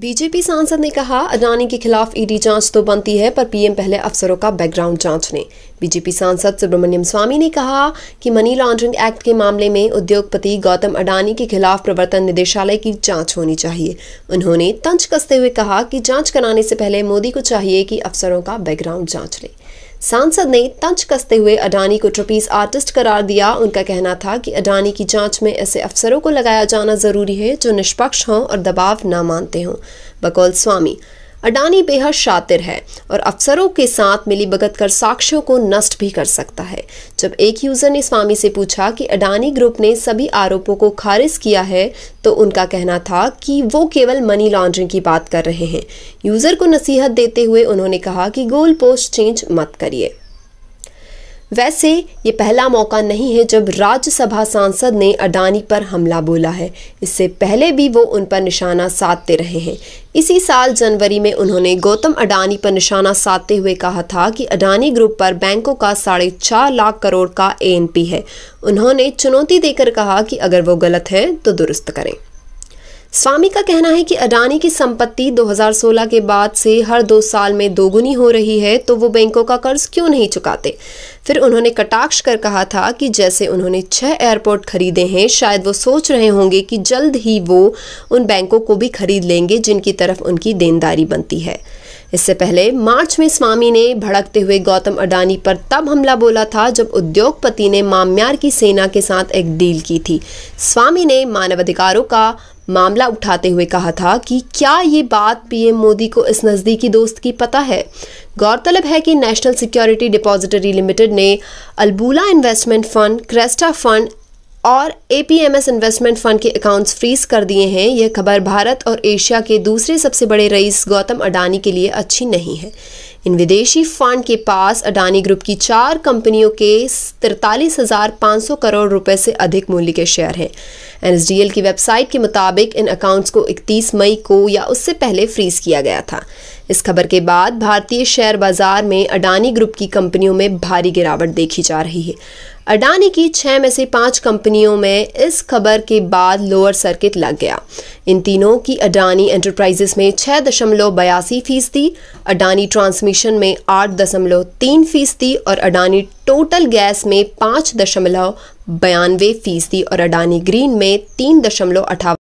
BJP सांसद ने कहा अडानी के खिलाफ ईडी जांच तो बनती है पर पीएम पहले अफसरों का बैकग्राउंड जांच ने बीजेपी सांसद सुब्रमण्यम स्वामी ने कहा कि मनी लॉन्ड्रिंग एक्ट के मामले में उद्योगपति गौतम अडानी के खिलाफ प्रवर्तन निदेशालय की जांच होनी चाहिए उन्होंने तंज कसते हुए कहा कि जांच कराने से पहले मोदी को चाहिए कि अफसरों का बैकग्राउंड जांच ले सांसद ने तंज कसते हुए अडानी को ट्रपीज आर्टिस्ट करार दिया उनका कहना था कि अडानी की जांच में ऐसे अफसरों को लगाया जाना जरूरी है जो निष्पक्ष हों और दबाव न मानते हों बकौल स्वामी अडानी बेहद शातिर है और अफसरों के साथ मिली भगत कर साक्ष्यों को नष्ट भी कर सकता है जब एक यूज़र ने स्वामी से पूछा कि अडानी ग्रुप ने सभी आरोपों को खारिज किया है तो उनका कहना था कि वो केवल मनी लॉन्ड्रिंग की बात कर रहे हैं यूज़र को नसीहत देते हुए उन्होंने कहा कि गोल पोस्ट चेंज मत करिए वैसे ये पहला मौका नहीं है जब राज्यसभा सांसद ने अडानी पर हमला बोला है इससे पहले भी वो उन पर निशाना साधते रहे हैं इसी साल जनवरी में उन्होंने गौतम अडानी पर निशाना साधते हुए कहा था कि अडानी ग्रुप पर बैंकों का साढ़े चार लाख करोड़ का एएनपी है उन्होंने चुनौती देकर कहा कि अगर वो गलत हैं तो दुरुस्त करें स्वामी का कहना है कि अडानी की संपत्ति 2016 के बाद से हर दो साल में दोगुनी हो रही है तो वो बैंकों का कर्ज क्यों नहीं चुकाते फिर उन्होंने कटाक्ष कर कहा था कि जैसे उन्होंने छह एयरपोर्ट खरीदे हैं शायद वो सोच रहे होंगे कि जल्द ही वो उन बैंकों को भी खरीद लेंगे जिनकी तरफ उनकी देनदारी बनती है इससे पहले मार्च में स्वामी ने भड़कते हुए गौतम अडानी पर तब हमला बोला था जब उद्योगपति ने माम्यार की सेना के साथ एक डील की थी स्वामी ने मानवाधिकारों का मामला उठाते हुए कहा था कि क्या ये बात पीएम मोदी को इस नज़दीकी दोस्त की पता है गौरतलब है कि नेशनल सिक्योरिटी डिपॉजिटरी लिमिटेड ने Albula investment fund Cresta fund और A P M S investment fund के अकाउंट्स फ्रीज कर दिए हैं यह खबर भारत और एशिया के दूसरे सबसे बड़े रईस गौतम अडानी के लिए अच्छी नहीं है इन विदेशी फंड के पास अडानी ग्रुप की चार कंपनियों के तिरतालीस हज़ार पाँच सौ करोड़ रुपए से अधिक मूल्य के शेयर हैं एन एस डी एल की वेबसाइट के मुताबिक इन अकाउंट्स को इकतीस मई को या उससे पहले फ्रीज किया गया था इस खबर के बाद भारतीय शेयर बाजार में अडानी ग्रुप की कंपनियों में भारी गिरावट देखी जा रही है अडानी की छः में से पाँच कंपनियों में इस खबर के बाद लोअर सर्किट लग गया इन तीनों की अडानी एंटरप्राइजेस में छः दशमलव बयासी फीसदी अडानी ट्रांसमिशन में आठ दशमलव तीन फीसदी और अडानी टोटल गैस में पाँच दशमलव बयानवे फीसदी और अडानी ग्रीन में तीन दशमलव अठावन